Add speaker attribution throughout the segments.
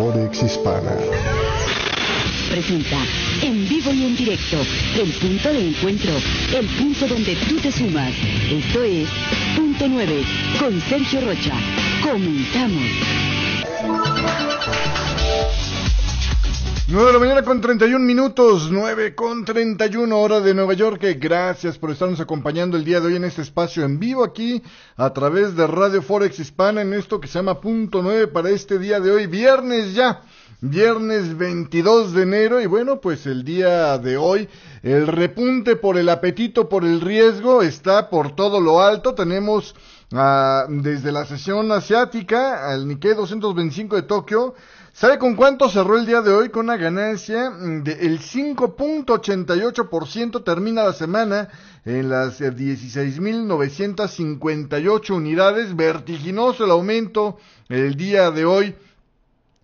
Speaker 1: Orex Hispana. Presenta en vivo y en directo el punto de encuentro, el punto donde tú te sumas. Esto es Punto 9 con Sergio Rocha. Comenzamos. 9 de la mañana con 31 minutos, 9 con 31 hora de Nueva York. Gracias por estarnos acompañando el día de hoy en este espacio en vivo aquí a través de Radio Forex Hispana en esto que se llama Punto 9 para este día de hoy, viernes ya. Viernes 22 de enero y bueno, pues el día de hoy el repunte por el apetito, por el riesgo está por todo lo alto. Tenemos ah, desde la sesión asiática al Nikkei 225 de Tokio ¿Sabe con cuánto cerró el día de hoy? Con una ganancia del mm, de 5.88%. Termina la semana en las 16.958 eh, unidades. Vertiginoso el aumento el día de hoy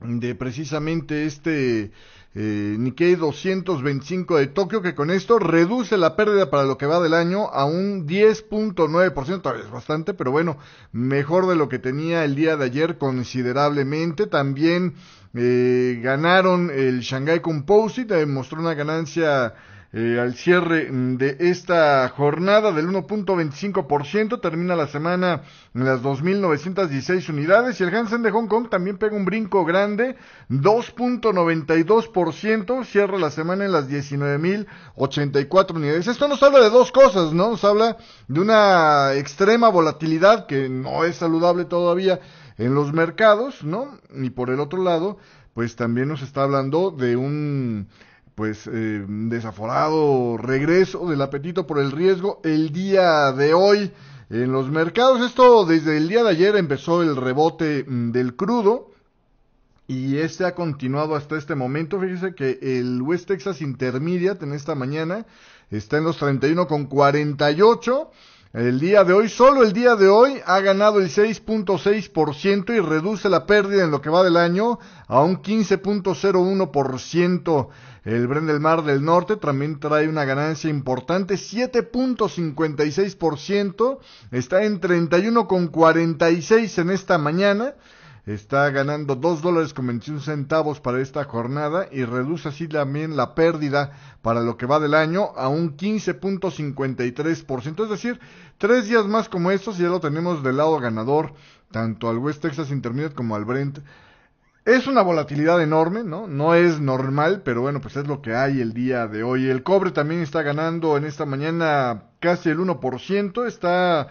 Speaker 1: de precisamente este eh, Nikkei 225 de Tokio, que con esto reduce la pérdida para lo que va del año a un 10.9%, es bastante, pero bueno, mejor de lo que tenía el día de ayer considerablemente. También eh, ganaron el Shanghai Composite, demostró mostró una ganancia eh, al cierre de esta jornada del 1.25%, termina la semana en las 2.916 unidades y el Hansen de Hong Kong también pega un brinco grande, 2.92%, cierra la semana en las 19.084 unidades. Esto nos habla de dos cosas, ¿no? Nos habla de una extrema volatilidad que no es saludable todavía en los mercados, ¿no? Y por el otro lado, pues también nos está hablando de un pues eh, desaforado regreso del apetito por el riesgo el día de hoy en los mercados. Esto desde el día de ayer empezó el rebote mm, del crudo y este ha continuado hasta este momento. Fíjese que el West Texas Intermediate en esta mañana está en los 31,48. El día de hoy, solo el día de hoy, ha ganado el 6.6% y reduce la pérdida en lo que va del año a un 15.01%. El Bren del Mar del Norte también trae una ganancia importante, 7.56%, está en 31.46 en esta mañana está ganando 2 dólares con 21 centavos para esta jornada y reduce así también la pérdida para lo que va del año a un 15.53%. Es decir, tres días más como estos y ya lo tenemos del lado ganador, tanto al West Texas Intermediate como al Brent. Es una volatilidad enorme, ¿no? No es normal, pero bueno, pues es lo que hay el día de hoy. El cobre también está ganando en esta mañana casi el 1%, está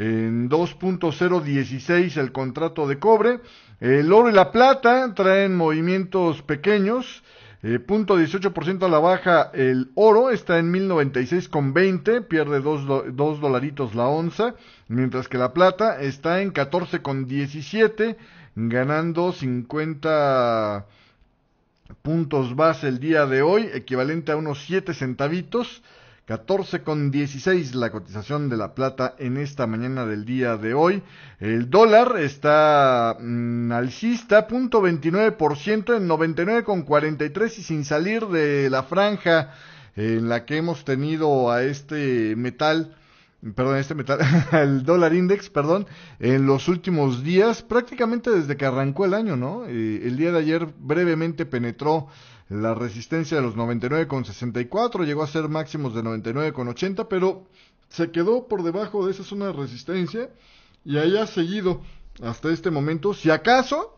Speaker 1: en 2.016 el contrato de cobre. El oro y la plata traen movimientos pequeños. Eh, punto 18% a la baja el oro, está en 1096,20, pierde 2, dos dolaritos la onza, mientras que la plata está en 14,17, ganando 50 puntos base el día de hoy, equivalente a unos 7 centavitos catorce con la cotización de la plata en esta mañana del día de hoy. El dólar está mm, alcista, punto 29% en nueve con cuarenta y sin salir de la franja en la que hemos tenido a este metal perdón, este metal, el dólar index, perdón, en los últimos días, prácticamente desde que arrancó el año, ¿no? Eh, el día de ayer brevemente penetró la resistencia de los 99,64 llegó a ser máximos de 99,80, pero se quedó por debajo de esa zona de resistencia y ahí ha seguido hasta este momento, si acaso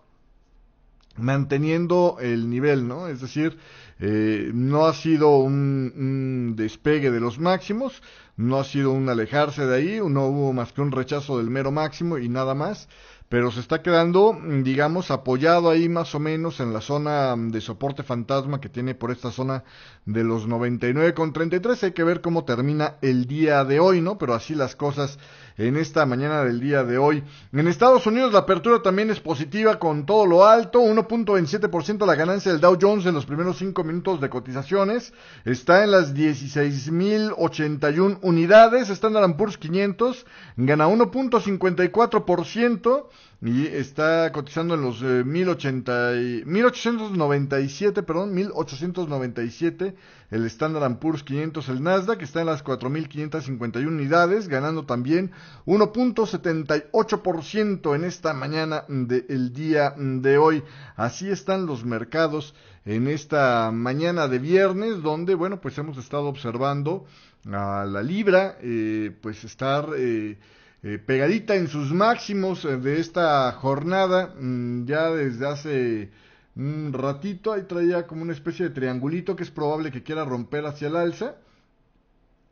Speaker 1: manteniendo el nivel, ¿no? Es decir, eh, no ha sido un, un, despegue de los máximos, no ha sido un alejarse de ahí, no hubo más que un rechazo del mero máximo y nada más pero se está quedando, digamos, apoyado ahí más o menos en la zona de soporte fantasma que tiene por esta zona de los 99,33. Hay que ver cómo termina el día de hoy, ¿no? Pero así las cosas en esta mañana del día de hoy. En Estados Unidos la apertura también es positiva con todo lo alto, 1.27% la ganancia del Dow Jones en los primeros 5 minutos de cotizaciones, está en las 16.081 unidades, Standard Poor's 500 gana 1.54%, y está cotizando en los eh, mil ochenta y, 1897, perdón, 1897, el Standard Poor's 500, el Nasdaq está en las 4551 unidades, ganando también 1.78% en esta mañana del el día de hoy. Así están los mercados en esta mañana de viernes, donde, bueno, pues hemos estado observando a la libra, eh, pues estar... Eh, eh, pegadita en sus máximos eh, de esta jornada, mm, ya desde hace un mm, ratito, ahí traía como una especie de triangulito que es probable que quiera romper hacia el alza.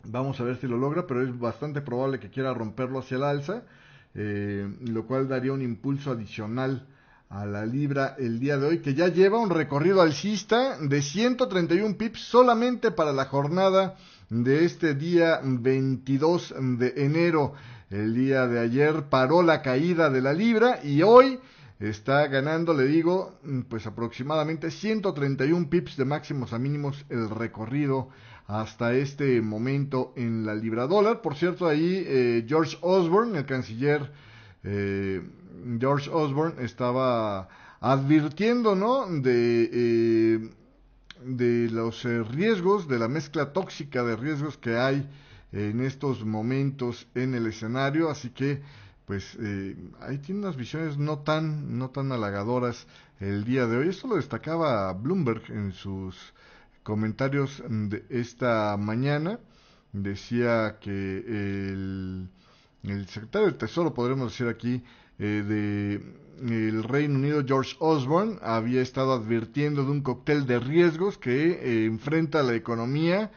Speaker 1: Vamos a ver si lo logra, pero es bastante probable que quiera romperlo hacia el alza, eh, lo cual daría un impulso adicional a la libra el día de hoy, que ya lleva un recorrido alcista de 131 pips solamente para la jornada de este día 22 de enero el día de ayer paró la caída de la libra y hoy está ganando, le digo, pues aproximadamente 131 pips de máximos a mínimos el recorrido hasta este momento en la libra dólar. Por cierto, ahí eh, George Osborne, el canciller eh, George Osborne, estaba advirtiendo, ¿no? De, eh, de los riesgos, de la mezcla tóxica de riesgos que hay en estos momentos en el escenario, así que pues eh, ahí tiene unas visiones no tan, no tan halagadoras el día de hoy. Esto lo destacaba Bloomberg en sus comentarios de esta mañana. Decía que el, el secretario del Tesoro, podremos decir aquí, eh, de el Reino Unido, George Osborne, había estado advirtiendo de un cóctel de riesgos que eh, enfrenta la economía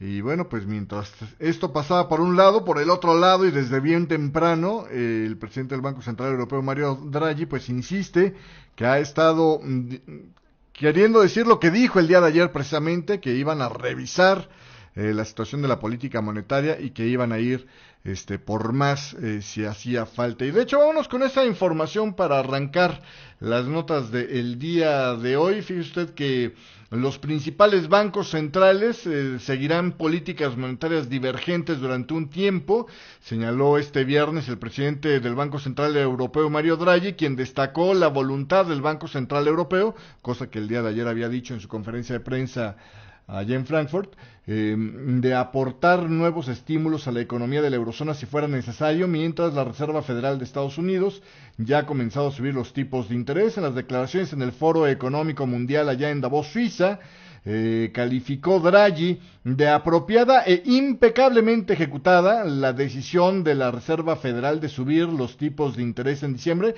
Speaker 1: y bueno, pues mientras esto pasaba por un lado, por el otro lado y desde bien temprano, eh, el presidente del Banco Central Europeo, Mario Draghi, pues insiste que ha estado mm, queriendo decir lo que dijo el día de ayer precisamente, que iban a revisar eh, la situación de la política monetaria y que iban a ir este, por más eh, si hacía falta. Y de hecho, vámonos con esa información para arrancar las notas del día de hoy. Fíjese usted que los principales bancos centrales eh, seguirán políticas monetarias divergentes durante un tiempo, señaló este viernes el presidente del Banco Central Europeo, Mario Draghi, quien destacó la voluntad del Banco Central Europeo, cosa que el día de ayer había dicho en su conferencia de prensa allá en Frankfurt, em, de aportar nuevos estímulos a la economía de la eurozona si fuera necesario, mientras la Reserva Federal de Estados Unidos ya ha comenzado a subir los tipos de interés. En las declaraciones en el Foro Económico Mundial allá en Davos, Suiza, eh, calificó Draghi de apropiada e impecablemente ejecutada la decisión de la Reserva Federal de subir los tipos de interés en diciembre.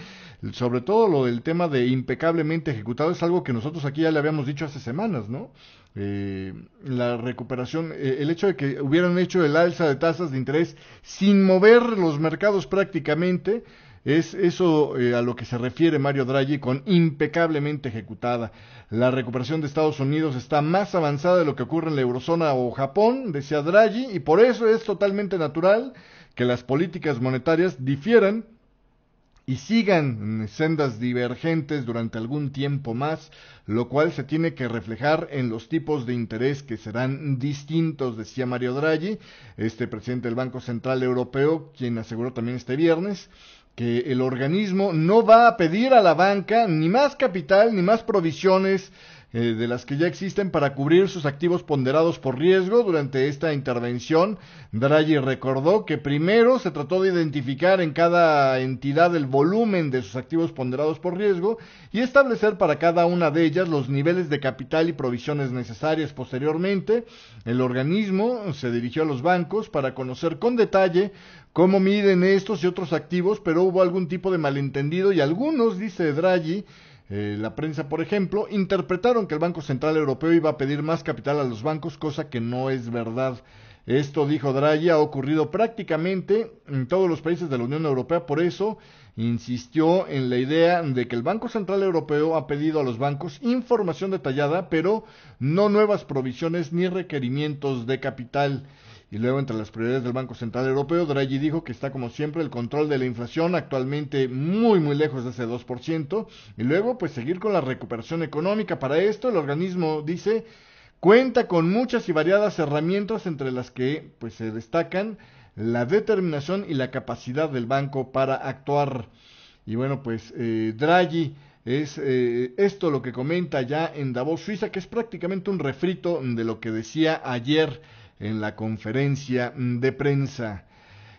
Speaker 1: Sobre todo lo del tema de impecablemente ejecutado es algo que nosotros aquí ya le habíamos dicho hace semanas, ¿no? Eh, la recuperación, eh, el hecho de que hubieran hecho el alza de tasas de interés sin mover los mercados prácticamente, es eso eh, a lo que se refiere Mario Draghi con impecablemente ejecutada. La recuperación de Estados Unidos está más avanzada de lo que ocurre en la eurozona o Japón, decía Draghi, y por eso es totalmente natural que las políticas monetarias difieran y sigan sendas divergentes durante algún tiempo más, lo cual se tiene que reflejar en los tipos de interés que serán distintos, decía Mario Draghi, este presidente del Banco Central Europeo, quien aseguró también este viernes que el organismo no va a pedir a la banca ni más capital ni más provisiones eh, de las que ya existen para cubrir sus activos ponderados por riesgo. Durante esta intervención, Draghi recordó que primero se trató de identificar en cada entidad el volumen de sus activos ponderados por riesgo y establecer para cada una de ellas los niveles de capital y provisiones necesarias. Posteriormente, el organismo se dirigió a los bancos para conocer con detalle cómo miden estos y otros activos, pero hubo algún tipo de malentendido y algunos, dice Draghi, eh, la prensa, por ejemplo, interpretaron que el Banco Central Europeo iba a pedir más capital a los bancos, cosa que no es verdad. Esto, dijo Draghi, ha ocurrido prácticamente en todos los países de la Unión Europea, por eso insistió en la idea de que el Banco Central Europeo ha pedido a los bancos información detallada, pero no nuevas provisiones ni requerimientos de capital. Y luego, entre las prioridades del Banco Central Europeo, Draghi dijo que está, como siempre, el control de la inflación, actualmente muy, muy lejos de ese 2%. Y luego, pues, seguir con la recuperación económica. Para esto, el organismo dice cuenta con muchas y variadas herramientas entre las que pues se destacan la determinación y la capacidad del banco para actuar. Y bueno, pues eh, Draghi es eh, esto lo que comenta ya en Davos, Suiza, que es prácticamente un refrito de lo que decía ayer en la conferencia de prensa.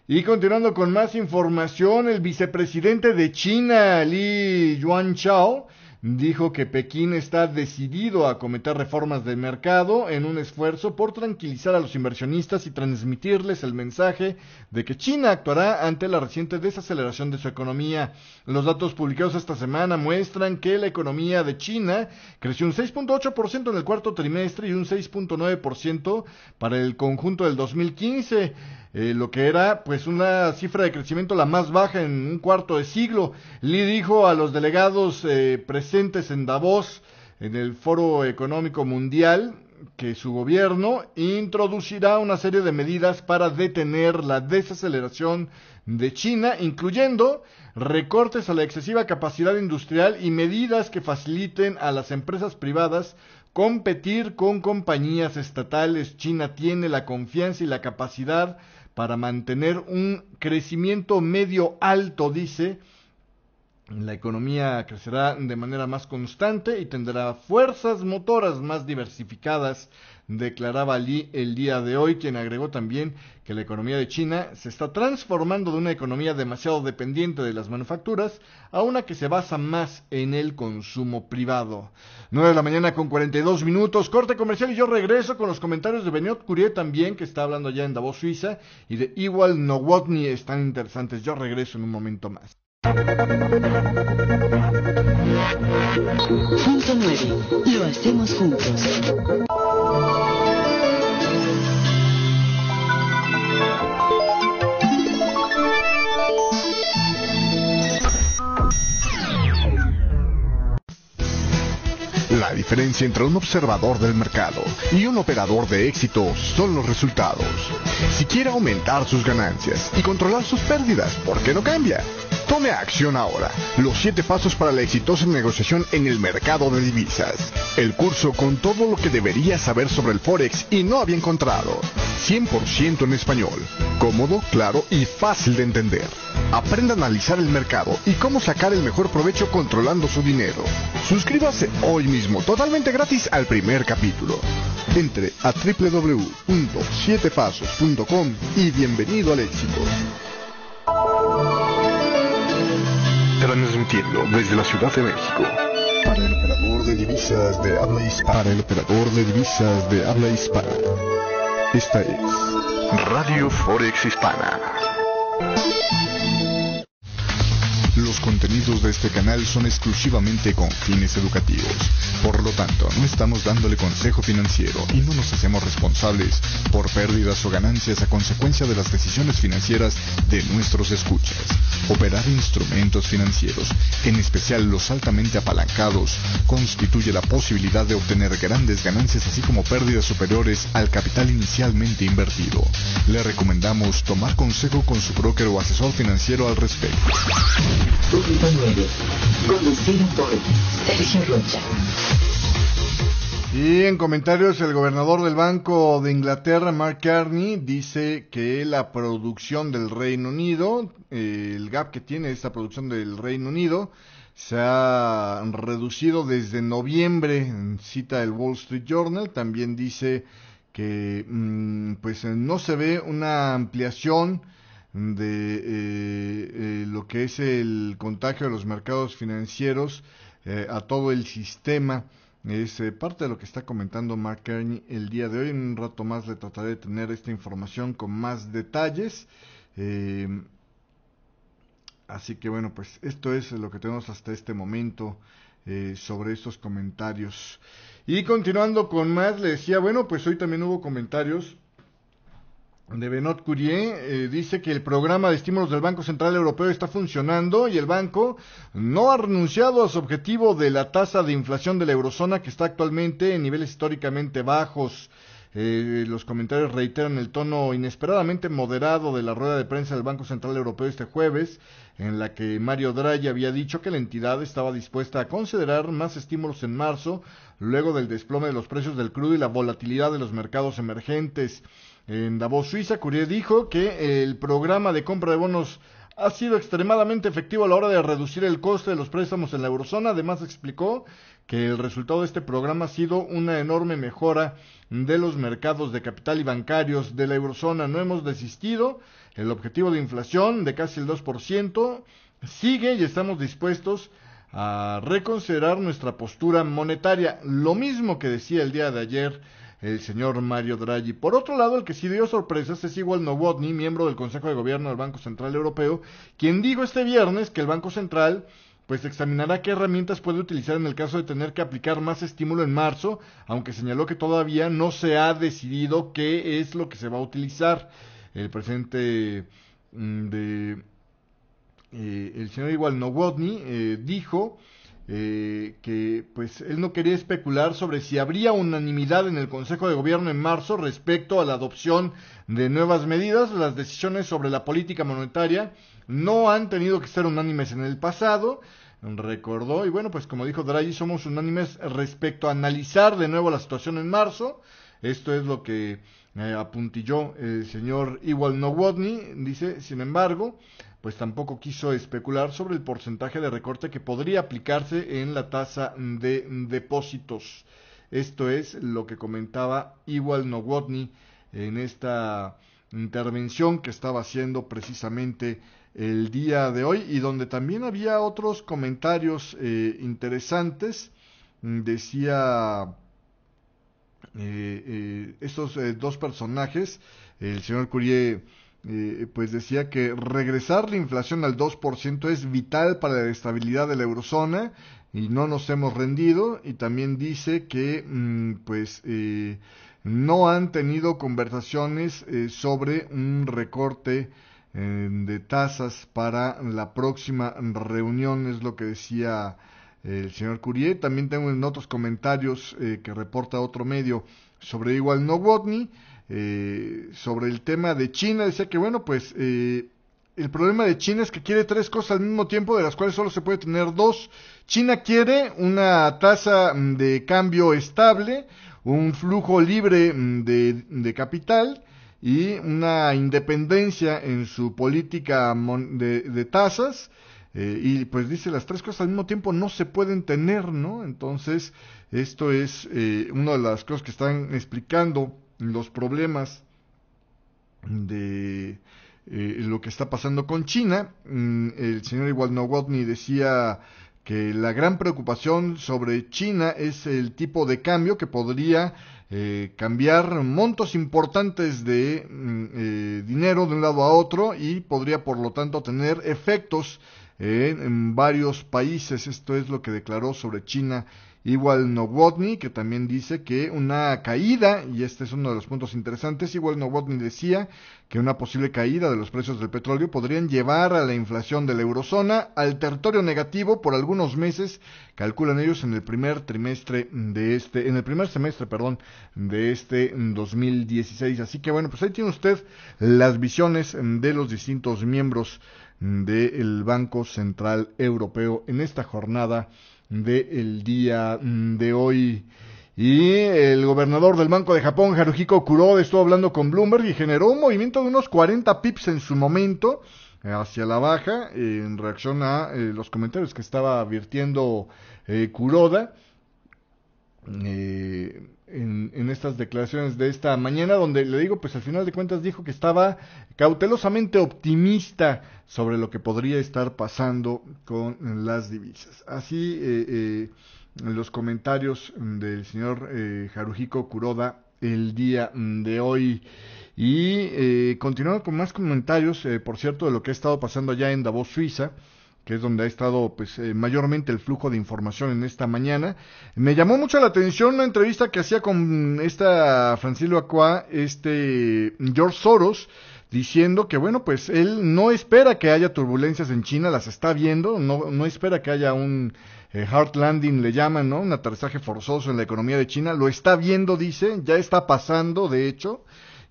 Speaker 1: Y continuando con más información, el vicepresidente de China, Li Yuanchao, dijo que Pekín está decidido a acometer reformas de mercado en un esfuerzo por tranquilizar a los inversionistas y transmitirles el mensaje de que China actuará ante la reciente desaceleración de su economía. Los datos publicados esta semana muestran que la economía de China creció un 6.8% en el cuarto trimestre y un 6.9% para el conjunto del 2015. Eh, lo que era pues una cifra de crecimiento la más baja en un cuarto de siglo. Li dijo a los delegados presentes eh, en Davos, en el Foro Económico Mundial, que su gobierno introducirá una serie de medidas para detener la desaceleración de China, incluyendo recortes a la excesiva capacidad industrial y medidas que faciliten a las empresas privadas competir con compañías estatales. China tiene la confianza y la capacidad para mantener un crecimiento medio alto, dice, la economía crecerá de manera más constante y tendrá fuerzas motoras más diversificadas, declaraba Li el día de hoy, quien agregó también que la economía de China se está transformando de una economía demasiado dependiente de las manufacturas a una que se basa más en el consumo privado. 9 de la mañana con 42 minutos, corte comercial y yo regreso con los comentarios de Beniot Curie también, que está hablando ya en Davos, Suiza, y de Igual Nowotny, están interesantes. Yo regreso en un momento más. Punto 9. Lo hacemos juntos. La diferencia entre un observador del mercado y un operador de éxito son los resultados. Si quiere aumentar sus ganancias y controlar sus pérdidas, ¿por qué no cambia? Tome acción ahora. Los 7 pasos para la exitosa negociación en el mercado de divisas. El curso con todo lo que deberías saber sobre el Forex y no había encontrado. 100% en español. Cómodo, claro y fácil de entender. Aprenda a analizar el mercado y cómo sacar el mejor provecho controlando su dinero. Suscríbase hoy mismo totalmente gratis al primer capítulo. Entre a www.7pasos.com y bienvenido al éxito. desde la Ciudad de México. Para el operador de divisas de habla Para el operador de divisas de habla hispana. Esta es Radio Forex Hispana. Los contenidos de este canal son exclusivamente con fines educativos. Por lo tanto, no estamos dándole consejo financiero y no nos hacemos responsables por pérdidas o ganancias a consecuencia de las decisiones financieras de nuestros escuchas. Operar instrumentos financieros, en especial los altamente apalancados, constituye la posibilidad de obtener grandes ganancias así como pérdidas superiores al capital inicialmente invertido. Le recomendamos tomar consejo con su broker o asesor financiero al respecto. Y en comentarios, el gobernador del Banco de Inglaterra, Mark Carney, dice que la producción del Reino Unido, el gap que tiene esta producción del Reino Unido, se ha reducido desde noviembre, cita el Wall Street Journal, también dice que mm, pues no se ve una ampliación de eh, eh, lo que es el contagio de los mercados financieros eh, a todo el sistema. Es parte de lo que está comentando Mark el día de hoy. En un rato más le trataré de tener esta información con más detalles. Así que bueno, pues esto es lo que tenemos hasta este momento sobre estos comentarios. Y continuando con más, le decía, bueno, pues hoy también hubo comentarios de Benot Curie eh, dice que el programa de estímulos del Banco Central Europeo está funcionando y el banco no ha renunciado a su objetivo de la tasa de inflación de la eurozona que está actualmente en niveles históricamente bajos. Eh, los comentarios reiteran el tono inesperadamente moderado de la rueda de prensa del Banco Central Europeo este jueves, en la que Mario Draghi había dicho que la entidad estaba dispuesta a considerar más estímulos en marzo, luego del desplome de los precios del crudo y la volatilidad de los mercados emergentes. En Davos, Suiza, Courier dijo que el programa de compra de bonos ha sido extremadamente efectivo a la hora de reducir el coste de los préstamos en la eurozona. Además, explicó que el resultado de este programa ha sido una enorme mejora de los mercados de capital y bancarios de la eurozona. No hemos desistido. El objetivo de inflación de casi el 2% sigue y estamos dispuestos a reconsiderar nuestra postura monetaria. Lo mismo que decía el día de ayer el señor Mario Draghi. Por otro lado, el que sí dio sorpresas es Igual Novotny, miembro del Consejo de Gobierno del Banco Central Europeo, quien dijo este viernes que el Banco Central pues examinará qué herramientas puede utilizar en el caso de tener que aplicar más estímulo en marzo, aunque señaló que todavía no se ha decidido qué es lo que se va a utilizar. El presidente mm, de eh, el señor Igual Novotny eh, dijo eh, que pues él no quería especular sobre si habría unanimidad en el Consejo de Gobierno en marzo respecto a la adopción de nuevas medidas. Las decisiones sobre la política monetaria no han tenido que ser unánimes en el pasado, recordó, y bueno, pues como dijo Draghi, somos unánimes respecto a analizar de nuevo la situación en marzo. Esto es lo que eh, apuntilló el señor Iwal Nowotny, dice, sin embargo, pues tampoco quiso especular sobre el porcentaje de recorte que podría aplicarse en la tasa de depósitos. Esto es lo que comentaba Igual Nowotny en esta intervención que estaba haciendo precisamente el día de hoy y donde también había otros comentarios eh, interesantes. Decía eh, eh, estos eh, dos personajes, el señor Curie eh, pues decía que regresar la inflación al 2% es vital para la estabilidad de la eurozona y no nos hemos rendido y también dice que mm, pues eh, no han tenido conversaciones eh, sobre un recorte de tasas para la próxima reunión es lo que decía el señor Curie. También tengo en otros comentarios que reporta otro medio sobre igual no Nowotny eh, sobre el tema de China, decía que bueno, pues eh, el problema de China es que quiere tres cosas al mismo tiempo, de las cuales solo se puede tener dos. China quiere una tasa mm, de cambio estable, un flujo libre mm, de, de capital y una independencia en su política de, tasas. Eh, y pues dice las tres cosas al mismo tiempo no se pueden tener, ¿no? Entonces, esto es eh, una de las cosas que están explicando los problemas de eh, lo que está pasando con China. Mm, el señor Igual decía que la gran preocupación sobre China es el tipo de cambio que podría eh, cambiar montos importantes de mm, eh, dinero de un lado a otro y podría por lo tanto tener efectos en varios países. Esto es lo que declaró sobre China Igual Novotny, que también dice que una caída, y este es uno de los puntos interesantes, igual Novotny decía que una posible caída de los precios del petróleo podrían llevar a la inflación de la eurozona al territorio negativo por algunos meses, calculan ellos en el primer trimestre de este, en el primer semestre, perdón, de este 2016. Así que bueno, pues ahí tiene usted las visiones de los distintos miembros del Banco Central Europeo en esta jornada de el día de hoy. Y el gobernador del Banco de Japón, Haruhiko Kuroda, estuvo hablando con Bloomberg y generó un movimiento de unos 40 pips en su momento eh, hacia la baja en reacción a eh, los comentarios que estaba advirtiendo eh, Kuroda en, estas declaraciones de esta mañana, donde le digo, pues al final de cuentas dijo que estaba cautelosamente optimista sobre lo que podría estar pasando con las divisas. Así, eh, eh los comentarios del señor eh, Kuroda el día de hoy. Y eh, continuando con más comentarios, eh, por cierto, de lo que ha estado pasando allá en Davos, Suiza que es donde ha estado pues, eh, mayormente el flujo de información en esta mañana. Me llamó mucho la atención una entrevista que hacía con esta Francis este George Soros, diciendo que bueno, pues él no espera que haya turbulencias en China, las está viendo, no, no espera que haya un eh, hard landing, le llaman, ¿no? Un aterrizaje forzoso en la economía de China, lo está viendo, dice, ya está pasando, de hecho.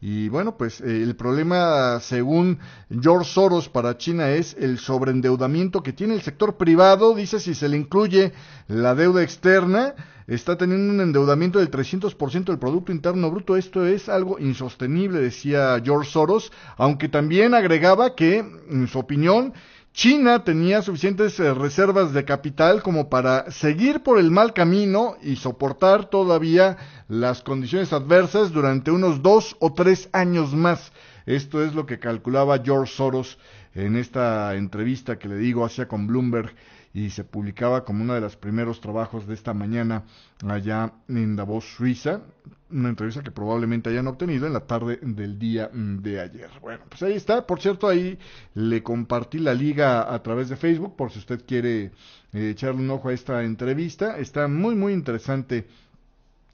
Speaker 1: Y bueno, pues eh, el problema, según George Soros, para China es el sobreendeudamiento que tiene el sector privado. Dice, si se le incluye la deuda externa, está teniendo un endeudamiento del 300% del Producto Interno Bruto. Esto es algo insostenible, decía George Soros, aunque también agregaba que, en su opinión, China tenía suficientes eh, reservas de capital como para seguir por el mal camino y soportar todavía las condiciones adversas durante unos dos o tres años más. Esto es lo que calculaba George Soros en esta entrevista que le digo hacia con Bloomberg y se publicaba como uno de los primeros trabajos de esta mañana allá en Davos, Suiza, una entrevista que probablemente hayan obtenido en la tarde del día de ayer. Bueno, pues ahí está, por cierto, ahí le compartí la liga a través de Facebook por si usted quiere eh, echarle un ojo a esta entrevista, está muy muy interesante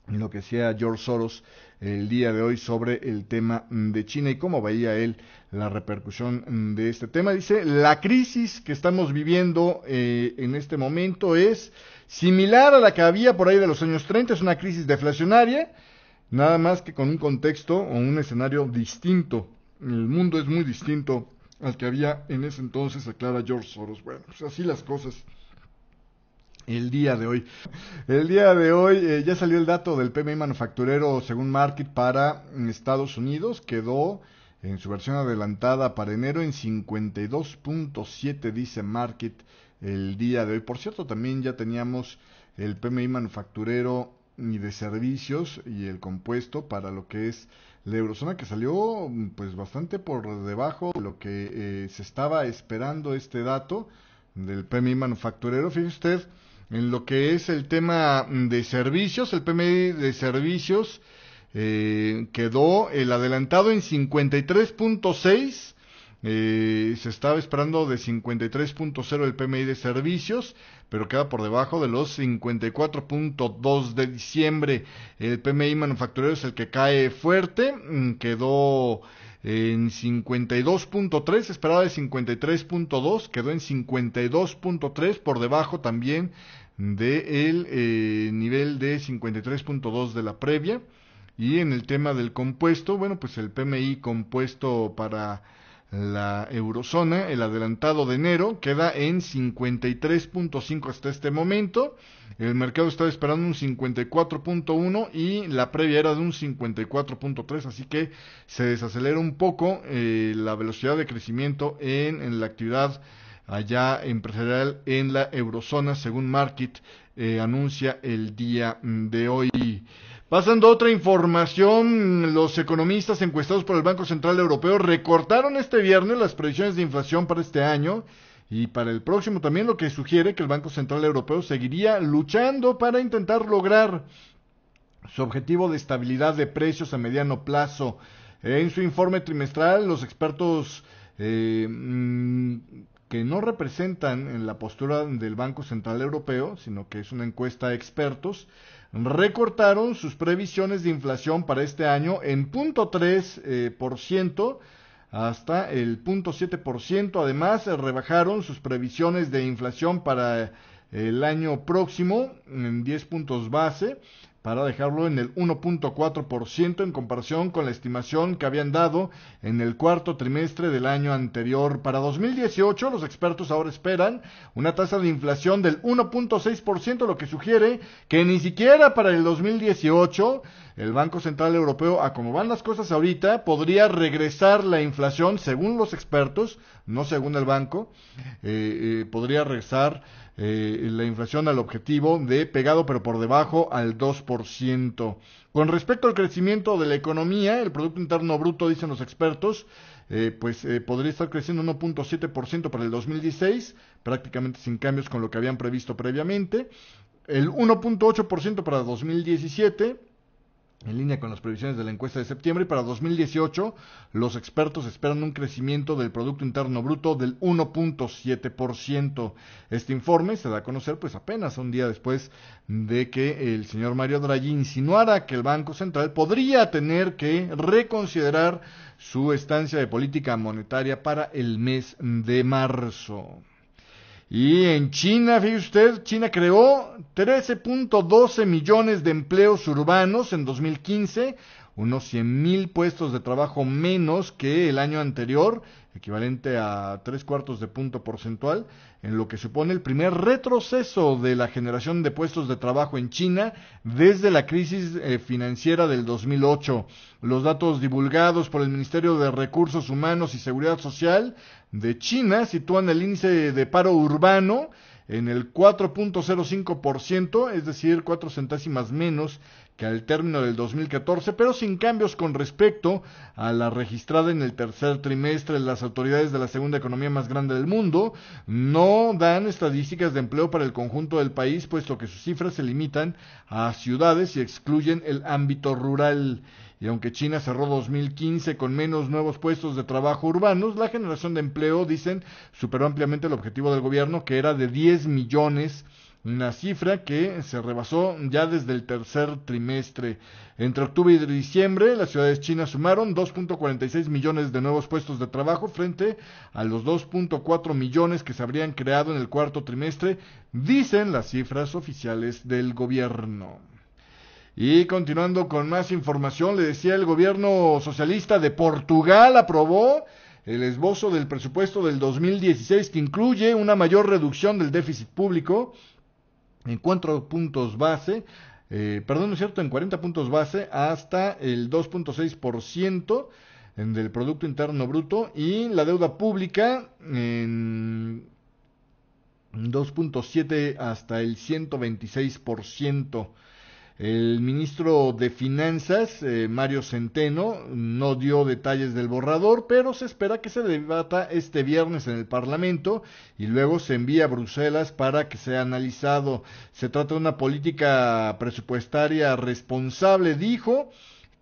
Speaker 1: lo que sea George Soros el día de hoy sobre el tema de China y cómo veía él la repercusión de este tema. Dice, la crisis que estamos viviendo eh, en este momento es similar a la que había por ahí de los años 30, es una crisis deflacionaria, nada más que con un contexto o un escenario distinto. El mundo es muy distinto al que había en ese entonces, aclara George Soros. Bueno, pues así las cosas el día de hoy. El día de hoy eh, ya salió el dato del PMI manufacturero según Market para Estados Unidos, quedó en su versión adelantada para enero en 52.7 dice Market el día de hoy. Por cierto, también ya teníamos el PMI manufacturero y de servicios y el compuesto para lo que es la eurozona que salió pues bastante por debajo de lo que eh, se estaba esperando este dato del PMI manufacturero. Fíjese usted, en lo que es el tema de servicios, el PMI de servicios eh, quedó el adelantado en 53.6, eh, se estaba esperando de 53.0 el PMI de servicios, pero queda por debajo de los 54.2 de diciembre. El PMI manufacturero es el que cae fuerte, mm, quedó en 52.3, esperaba de 53.2, quedó en 52.3 por debajo también del de eh, nivel de 53.2 de la previa. Y en el tema del compuesto, bueno, pues el PMI compuesto para la eurozona, el adelantado de enero, queda en 53.5 hasta este momento. El mercado estaba esperando un 54.1 y la previa era de un 54.3, así que se desacelera un poco eh, la velocidad de crecimiento en, la actividad allá empresarial en la eurozona, según Market eh, anuncia el día de hoy. Pasando a otra información, los economistas encuestados por el Banco Central Europeo recortaron este viernes las previsiones de inflación para este año y para el próximo también lo que sugiere que el Banco Central Europeo seguiría luchando para intentar lograr su objetivo de estabilidad de precios a mediano plazo. En su informe trimestral, los expertos eh, mm, que no representan en la postura del Banco Central Europeo, sino que es una encuesta de expertos, recortaron sus previsiones de inflación para este año en 0.3%. Eh, por ciento, hasta el 0.7%. Además, eh, rebajaron sus previsiones de inflación para eh, el año próximo en 10 puntos base para dejarlo en el 1.4% en comparación con la estimación que habían dado en el cuarto trimestre del año anterior. Para 2018, los expertos ahora esperan una tasa de inflación del 1.6%, lo que sugiere que ni siquiera para el 2018 el Banco Central Europeo, a como van las cosas ahorita, podría regresar la inflación, según los expertos, no según el banco, eh, eh, podría regresar eh, la inflación al objetivo de pegado pero por debajo al 2%. Con respecto al crecimiento de la economía, el Producto Interno Bruto, dicen los expertos, pues podría estar creciendo 1.7% para el 2016, prácticamente sin cambios con lo que habían previsto previamente, el 1.8% para 2017, en línea con las previsiones de la encuesta de septiembre, para 2018 los expertos esperan un crecimiento del Producto Interno Bruto del 1.7%. Este informe se da a conocer pues apenas un día después de que el señor Mario Draghi insinuara que el Banco Central podría tener que reconsiderar su estancia de política monetaria para el mes de marzo. Y en China, fíjese usted, China creó 13.12 millones de empleos urbanos en 2015, unos 100 mil puestos de trabajo menos que el año anterior, equivalente a tres cuartos de punto porcentual, en lo que supone el primer retroceso de la generación de puestos de trabajo en China desde la crisis eh, financiera del 2008. Los datos divulgados por el Ministerio de Recursos Humanos y Seguridad Social de China sitúan el índice de paro urbano en el 4.05%, es decir, cuatro centésimas menos que al término del 2014, pero sin cambios con respecto a la registrada en el tercer trimestre. Las autoridades de la segunda economía más grande del mundo no dan estadísticas de empleo para el conjunto del país, puesto que sus cifras se limitan a ciudades y excluyen el ámbito rural. Y aunque China cerró 2015 con menos nuevos puestos de trabajo urbanos, la generación de empleo, dicen, superó ampliamente el objetivo del gobierno, que era de 10 millones una cifra que se rebasó ya desde el tercer trimestre. Entre octubre y diciembre, las ciudades chinas sumaron 2.46 millones de nuevos puestos de trabajo frente a los 2.4 millones que se habrían creado en el cuarto trimestre, dicen las cifras oficiales del gobierno. Y continuando con más información, le decía el gobierno socialista de Portugal aprobó el esbozo del presupuesto del 2016 que incluye una mayor reducción del déficit público en cuatro puntos base, eh, perdón, es cierto?, en 40 puntos base hasta el 2.6% del Producto Interno Bruto y la deuda pública en 2.7 hasta el 126%. El ministro de Finanzas, eh, Mario Centeno, no dio detalles del borrador, pero se espera que se debata este viernes en el Parlamento y luego se envía a Bruselas para que sea analizado. Se trata de una política presupuestaria responsable, dijo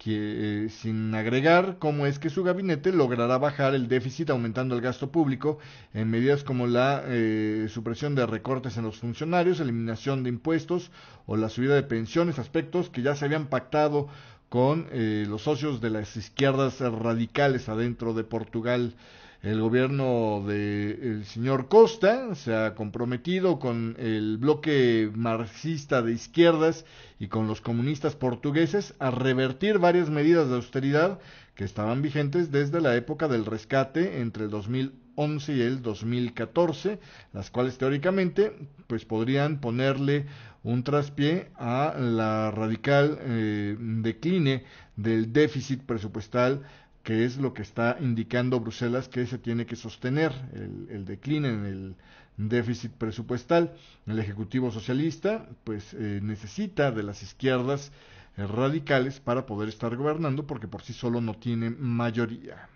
Speaker 1: que, eh, sin agregar cómo es que su gabinete logrará bajar el déficit aumentando el gasto público en medidas como la eh, supresión de recortes en los funcionarios, eliminación de impuestos o la subida de pensiones, aspectos que ya se habían pactado con eh, los socios de las izquierdas radicales adentro de Portugal. El gobierno del señor Costa se ha comprometido con el bloque marxista de izquierdas y con los comunistas portugueses a revertir varias medidas de austeridad que estaban vigentes desde la época del rescate entre el 2011 y el 2014, las cuales teóricamente pues podrían ponerle un traspié a la radical eh, decline del déficit presupuestal que es lo que está indicando Bruselas que se tiene que sostener el, el decline en el déficit presupuestal. El Ejecutivo Socialista pues eh, necesita de las izquierdas eh, radicales para poder estar gobernando porque por sí solo no tiene mayoría.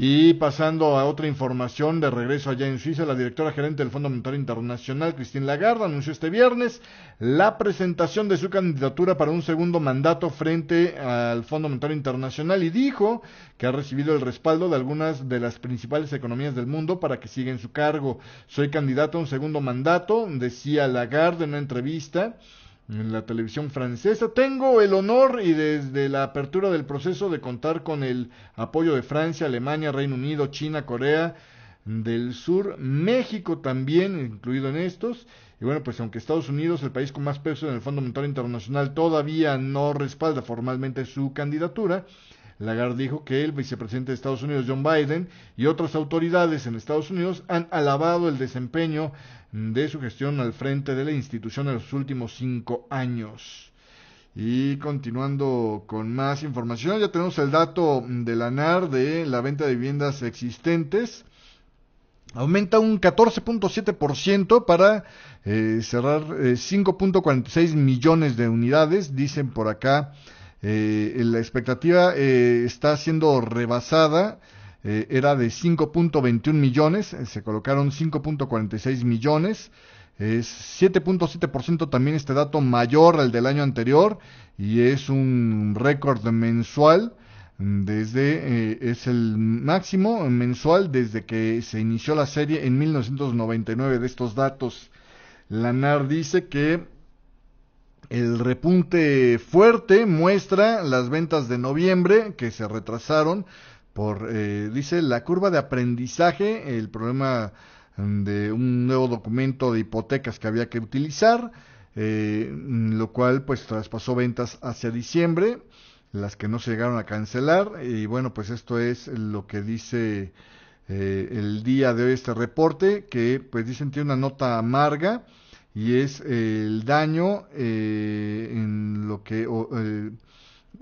Speaker 1: Y pasando a otra información de regreso allá en Suiza, la directora gerente del Fondo Monetario Internacional, Christine Lagarde, anunció este viernes la presentación de su candidatura para un segundo mandato frente al Fondo Monetario Internacional y dijo que ha recibido el respaldo de algunas de las principales economías del mundo para que siga en su cargo. Soy candidato a un segundo mandato, decía Lagarde en una entrevista en la televisión francesa. Tengo el honor y desde la apertura del proceso de contar con el apoyo de Francia, Alemania, Reino Unido, China, Corea del Sur, México también incluido en estos. Y bueno, pues aunque Estados Unidos, el país con más peso en el Fondo Monetario Internacional, todavía no respalda formalmente su candidatura, Lagarde dijo que el vicepresidente de Estados Unidos, John Biden, y otras autoridades en Estados Unidos han alabado el desempeño de su gestión al frente de la institución en los últimos cinco años. Y continuando con más información, ya tenemos el dato de la NAR de la venta de viviendas existentes aumenta un 14.7% para eh, cerrar 5.46 eh, millones de unidades, dicen por acá eh, la expectativa eh, está siendo rebasada. Eh, era de 5.21 millones, se colocaron 5.46 millones. Es 7.7% también este dato mayor al del año anterior y es un récord mensual mm, desde es el máximo mensual desde que se inició la serie en 1999 de estos datos. NAR dice que el repunte fuerte muestra las ventas de noviembre que se retrasaron por, eh, dice, la curva de aprendizaje, el problema mm, de un nuevo documento de hipotecas que había que utilizar, eh, lo cual pues traspasó ventas hacia diciembre, las que no se llegaron a cancelar, y bueno, pues esto es lo que dice eh, el día de hoy este reporte, que pues dicen tiene una nota amarga, y es eh, el daño eh, en lo que eh,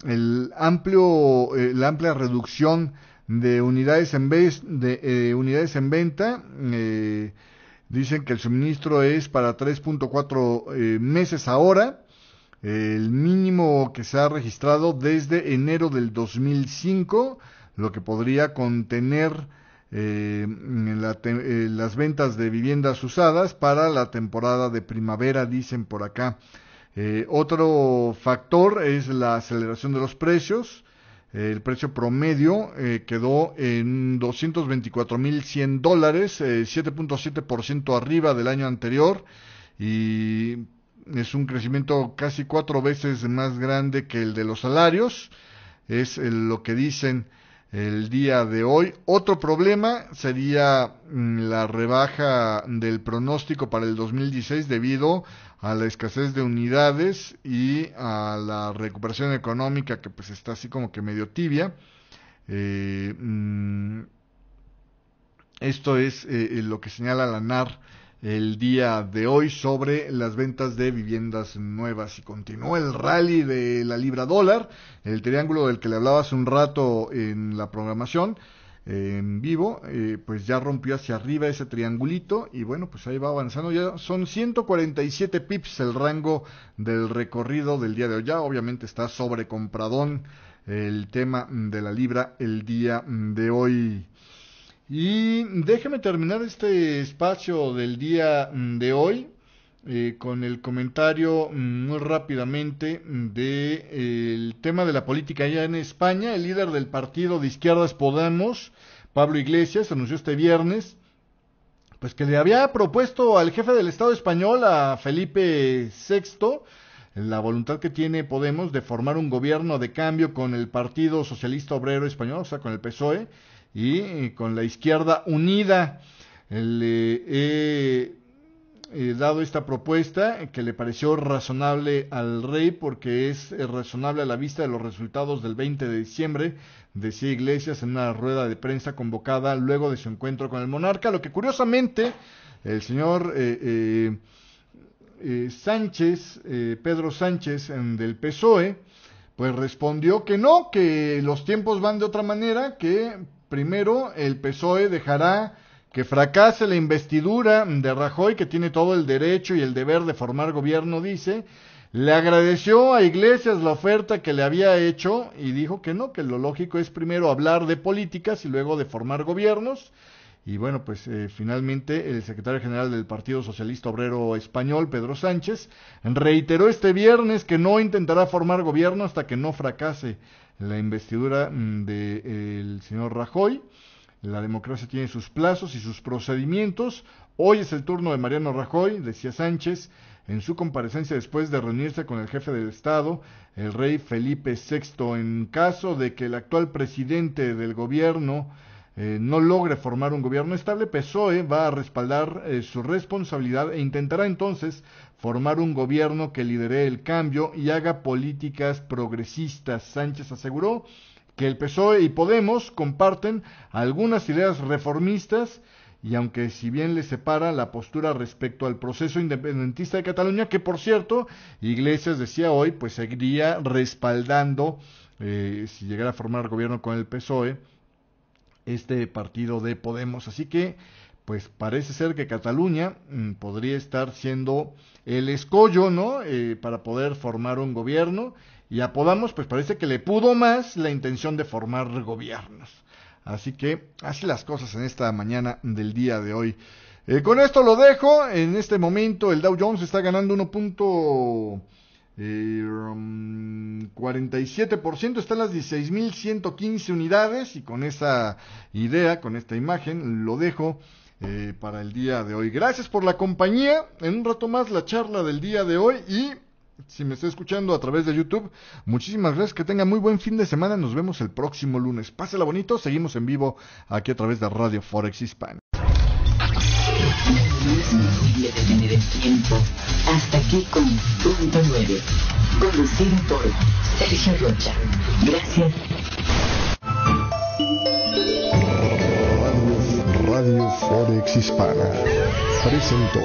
Speaker 1: el, amplio eh, la amplia reducción de unidades en de unidades en venta dicen que el suministro es para 3.4 meses ahora el mínimo que se ha registrado desde enero del 2005 lo que podría contener eh, eh, las ventas de viviendas usadas para la temporada de primavera, dicen por acá. Eh, otro factor es la aceleración de los precios. el precio promedio quedó en 224.100 dólares, 7.7% arriba del año anterior y es un crecimiento casi cuatro veces más grande que el de los salarios. Es lo que dicen el día de hoy. Otro problema sería mm, la rebaja del pronóstico para el 2016 debido a la escasez de unidades y a la recuperación económica que pues está así como que medio tibia. Eh, mm, esto es eh, eh, lo que señala la NAR el día de hoy sobre las ventas de viviendas nuevas y continuó el rally de la libra dólar, el triángulo del que le hablaba hace un rato en la programación en vivo, eh, pues ya rompió hacia arriba ese triangulito y bueno, pues ahí va avanzando, ya son 147 pips el rango del recorrido del día de hoy, ya obviamente está sobrecompradón el tema de la libra el día de hoy y déjeme terminar este espacio del día mm, de hoy eh, con el comentario mm, muy rápidamente del mm, de, eh, tema de la política allá en España. El líder del partido de izquierdas Podemos, Pablo Iglesias, anunció este viernes pues que le había propuesto al jefe del Estado español, a Felipe VI, la voluntad que tiene Podemos de formar un gobierno de cambio con el Partido Socialista Obrero Español, o sea, con el PSOE, y con la izquierda unida. Le eh, he dado esta propuesta que le pareció razonable al rey porque es eh, razonable a la vista de los resultados del 20 de diciembre, decía Iglesias en una rueda de prensa convocada luego de su encuentro con el monarca, lo que curiosamente el señor... Eh, Sánchez, Pedro Sánchez del PSOE, pues respondió que no, que los tiempos van de otra manera, que Primero, el PSOE dejará que fracase la investidura de Rajoy, que tiene todo el derecho y el deber de formar gobierno, dice. Le agradeció a Iglesias la oferta que le había hecho y dijo que no, que lo lógico es primero hablar de políticas y luego de formar gobiernos. Y bueno, pues eh, finalmente el secretario general del Partido Socialista Obrero Español, Pedro Sánchez, reiteró este viernes que no intentará formar gobierno hasta que no fracase la investidura mm, del señor Rajoy. La democracia tiene sus plazos y sus procedimientos. Hoy es el turno de Mariano Rajoy, decía Sánchez, en su comparecencia después de reunirse con el jefe del Estado, el rey Felipe VI, en caso de que el actual presidente del gobierno eh, no logre formar un gobierno estable, PSOE va a respaldar eh, su responsabilidad e intentará entonces formar un gobierno que lidere el cambio y haga políticas progresistas. Sánchez aseguró que el PSOE y Podemos comparten algunas ideas reformistas y aunque si bien le separa la postura respecto al proceso independentista de Cataluña, que por cierto, Iglesias decía hoy, pues seguiría respaldando, eh, si llegara a formar gobierno con el PSOE, este partido de Podemos. Así que, pues parece ser que Cataluña mm, podría estar siendo el escollo, ¿no? Eh, para poder formar un gobierno. Y a Podemos pues parece que le pudo más la intención de formar gobiernos. Así que, así las cosas en esta mañana del día de hoy. Eh, con esto lo dejo. En este momento el Dow Jones está ganando punto. 47% eh, um, están las 16.115 unidades y con esa idea, con esta imagen, lo dejo eh, para el día de hoy. Gracias por la compañía. En un rato más la charla del día de hoy y si me está escuchando a través de YouTube, muchísimas gracias, que tenga muy buen fin de semana, nos vemos el próximo lunes. Pásela bonito, seguimos en vivo aquí a través de Radio Forex Hispano no es imposible detener el tiempo. Hasta aquí con punto 9. Conducido por Sergio Rocha. Gracias. Radio, Radio Forex Hispana presentó.